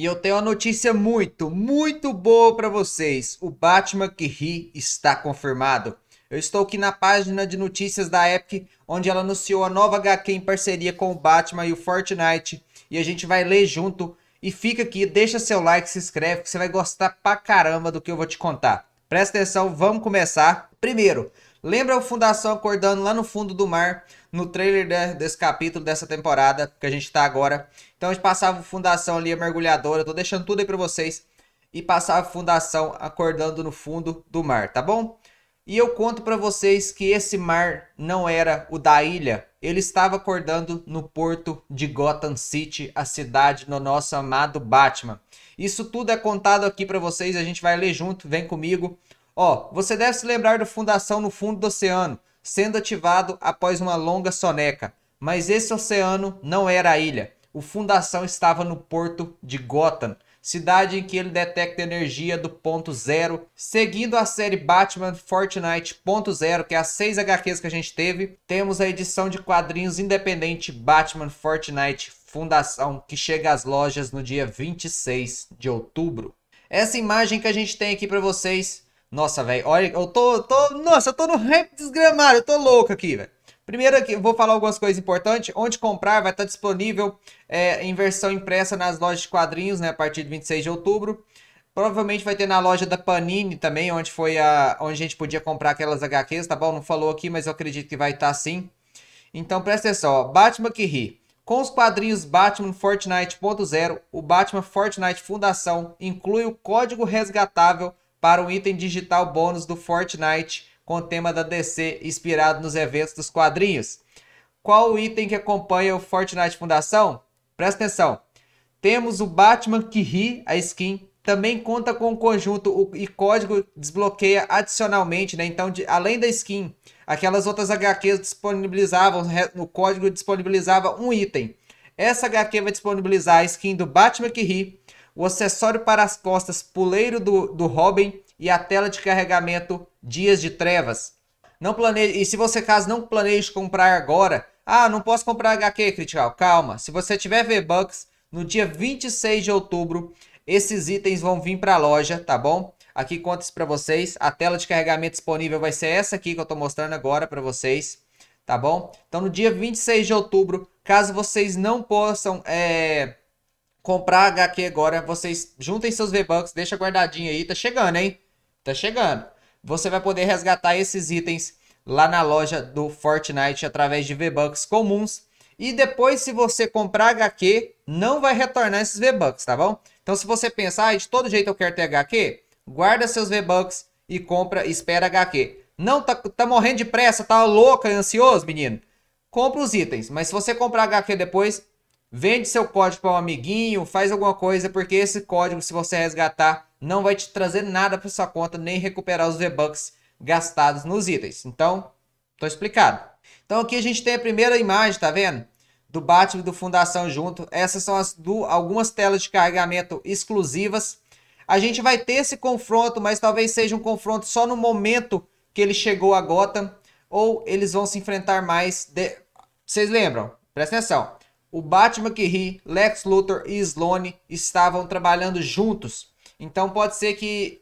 E eu tenho uma notícia muito, muito boa para vocês. O Batman que ri está confirmado. Eu estou aqui na página de notícias da Epic, onde ela anunciou a nova HQ em parceria com o Batman e o Fortnite. E a gente vai ler junto. E fica aqui, deixa seu like, se inscreve, que você vai gostar pra caramba do que eu vou te contar. Presta atenção, vamos começar. Primeiro, Lembra o Fundação acordando lá no fundo do mar, no trailer de, desse capítulo, dessa temporada que a gente tá agora. Então a gente passava o Fundação ali, a mergulhadora, tô deixando tudo aí pra vocês. E passava a Fundação acordando no fundo do mar, tá bom? E eu conto para vocês que esse mar não era o da ilha. Ele estava acordando no porto de Gotham City, a cidade do nosso amado Batman. Isso tudo é contado aqui para vocês, a gente vai ler junto, vem comigo. Ó, você deve se lembrar do fundação no fundo do oceano, sendo ativado após uma longa soneca. Mas esse oceano não era a ilha. O fundação estava no porto de Gotham, cidade em que ele detecta energia do ponto zero, seguindo a série Batman Fortnite ponto zero, que é as seis HQs que a gente teve, temos a edição de quadrinhos independente Batman Fortnite Fundação, que chega às lojas no dia 26 de outubro. Essa imagem que a gente tem aqui para vocês nossa, velho, olha, eu tô, tô, nossa, eu tô no rap desgramado, eu tô louco aqui, velho. Primeiro aqui, eu vou falar algumas coisas importantes. Onde comprar vai estar disponível é, em versão impressa nas lojas de quadrinhos, né, a partir de 26 de outubro. Provavelmente vai ter na loja da Panini também, onde foi a, onde a gente podia comprar aquelas HQs, tá bom? Não falou aqui, mas eu acredito que vai estar sim. Então presta atenção, ó, Batman que ri. Com os quadrinhos Batman Fortnite.0, o Batman Fortnite Fundação inclui o código resgatável para um item digital bônus do Fortnite com o tema da DC inspirado nos eventos dos quadrinhos. Qual o item que acompanha o Fortnite Fundação? Presta atenção. Temos o Batman que ri, a skin. Também conta com o conjunto e código desbloqueia adicionalmente, né? Então, de, além da skin, aquelas outras HQs disponibilizavam, o código disponibilizava um item. Essa HQ vai disponibilizar a skin do Batman que ri, o acessório para as costas Puleiro do, do Robin e a tela de carregamento Dias de Trevas. Não planeje, e se você caso não planeje comprar agora, ah, não posso comprar HQ, Critical, calma. Se você tiver V-Bucks, no dia 26 de outubro, esses itens vão vir para a loja, tá bom? Aqui conta isso para vocês. A tela de carregamento disponível vai ser essa aqui que eu estou mostrando agora para vocês, tá bom? Então no dia 26 de outubro, caso vocês não possam é, comprar HQ agora, vocês juntem seus V-Bucks, deixa guardadinho aí, tá chegando, hein? Tá chegando. Você vai poder resgatar esses itens lá na loja do Fortnite através de V-Bucks comuns. E depois, se você comprar HQ, não vai retornar esses V-Bucks, tá bom? Então, se você pensar, ah, de todo jeito eu quero ter HQ, guarda seus V-Bucks e compra, espera HQ. Não, tá, tá morrendo de pressa, tá louca, ansioso, menino? Compra os itens, mas se você comprar HQ depois, Vende seu código para um amiguinho, faz alguma coisa, porque esse código, se você resgatar, não vai te trazer nada para sua conta, nem recuperar os V-Bucks gastados nos itens. Então, tô explicado. Então aqui a gente tem a primeira imagem, tá vendo? Do Batman do Fundação junto. Essas são as do, algumas telas de carregamento exclusivas. A gente vai ter esse confronto, mas talvez seja um confronto só no momento que ele chegou a Gotham. Ou eles vão se enfrentar mais. De... Vocês lembram? Presta atenção o Batman que ri, Lex Luthor e Sloane estavam trabalhando juntos. Então pode ser que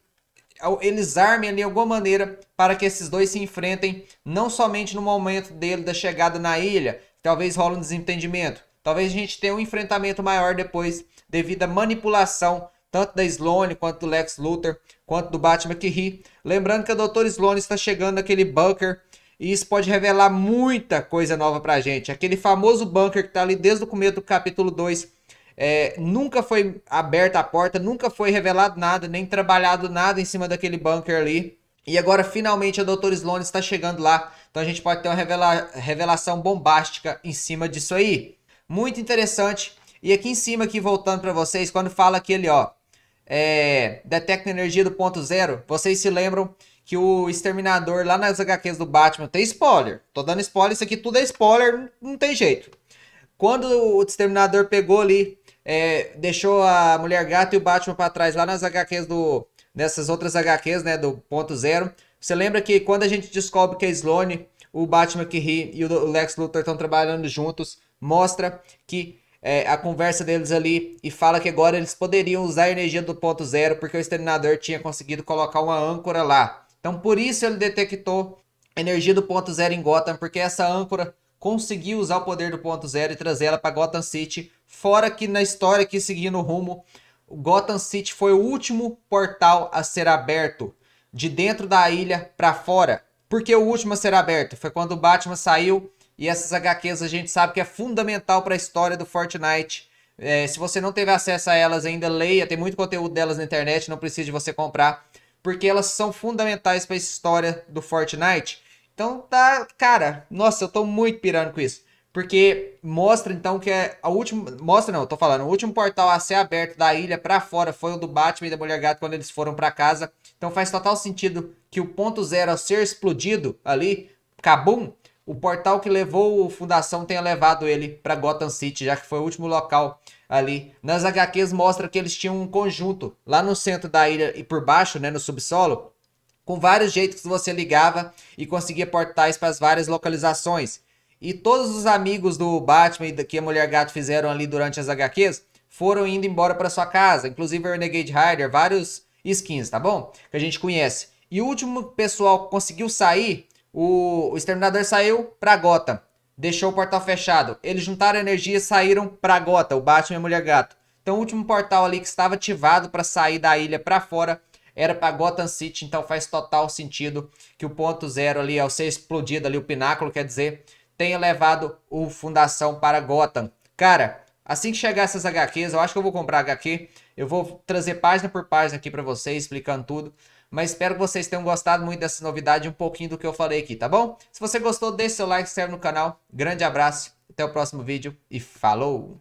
eles armem de alguma maneira para que esses dois se enfrentem, não somente no momento dele da chegada na ilha, talvez rola um desentendimento. Talvez a gente tenha um enfrentamento maior depois devido à manipulação tanto da Sloane quanto do Lex Luthor, quanto do Batman que ri. Lembrando que o Dr. Sloane está chegando naquele bunker e isso pode revelar muita coisa nova pra gente. Aquele famoso bunker que tá ali desde o começo do capítulo 2. É, nunca foi aberta a porta, nunca foi revelado nada, nem trabalhado nada em cima daquele bunker ali. E agora finalmente a Doutora Sloane está chegando lá, então a gente pode ter uma revela revelação bombástica em cima disso aí. Muito interessante. E aqui em cima, aqui voltando para vocês, quando fala aquele ó, é, detecta energia do ponto zero, vocês se lembram que o Exterminador lá nas HQs do Batman tem spoiler. Tô dando spoiler, isso aqui tudo é spoiler, não tem jeito. Quando o Exterminador pegou ali, é, deixou a Mulher Gata e o Batman para trás lá nas HQs do. Nessas outras HQs, né? Do ponto zero. Você lembra que quando a gente descobre que a é Sloane, o Batman que ri e o Lex Luthor estão trabalhando juntos, mostra que é, a conversa deles ali e fala que agora eles poderiam usar a energia do ponto zero porque o Exterminador tinha conseguido colocar uma âncora lá. Então por isso ele detectou energia do ponto zero em Gotham, porque essa âncora conseguiu usar o poder do ponto zero e trazer ela para Gotham City. Fora que na história que seguindo o rumo, Gotham City foi o último portal a ser aberto de dentro da ilha para fora. Porque o último a ser aberto foi quando o Batman saiu e essas HQs a gente sabe que é fundamental para a história do Fortnite. É, se você não teve acesso a elas ainda, leia, tem muito conteúdo delas na internet, não precisa de você comprar porque elas são fundamentais para a história do Fortnite. Então tá, cara, nossa, eu tô muito pirando com isso. Porque mostra então que é a última, mostra não, eu tô falando, o último portal a ser aberto da ilha para fora foi o do Batman e da Mulher Gato quando eles foram para casa. Então faz total sentido que o ponto zero a ser explodido ali, cabum, o portal que levou o Fundação tenha levado ele para Gotham City, já que foi o último local ali. Nas HQs mostra que eles tinham um conjunto lá no centro da ilha e por baixo, né, no subsolo, com vários jeitos que você ligava e conseguia portais para as várias localizações. E todos os amigos do Batman que a Mulher Gato fizeram ali durante as HQs foram indo embora para sua casa, inclusive o Renegade Rider, vários skins, tá bom? Que a gente conhece. E o último pessoal que conseguiu sair, o, o Exterminador saiu para Gotham deixou o portal fechado. Eles juntaram energia e saíram para gota, o Batman e a Mulher Gato. Então o último portal ali que estava ativado para sair da ilha para fora era para Gotham City, então faz total sentido que o ponto zero ali, ao ser explodido ali o pináculo, quer dizer, tenha levado o Fundação para Gotham. Cara, assim que chegar essas HQs, eu acho que eu vou comprar HQ, eu vou trazer página por página aqui para vocês, explicando tudo. Mas espero que vocês tenham gostado muito dessa novidade, um pouquinho do que eu falei aqui, tá bom? Se você gostou, deixe seu like, se inscreve no canal. Grande abraço, até o próximo vídeo e falou!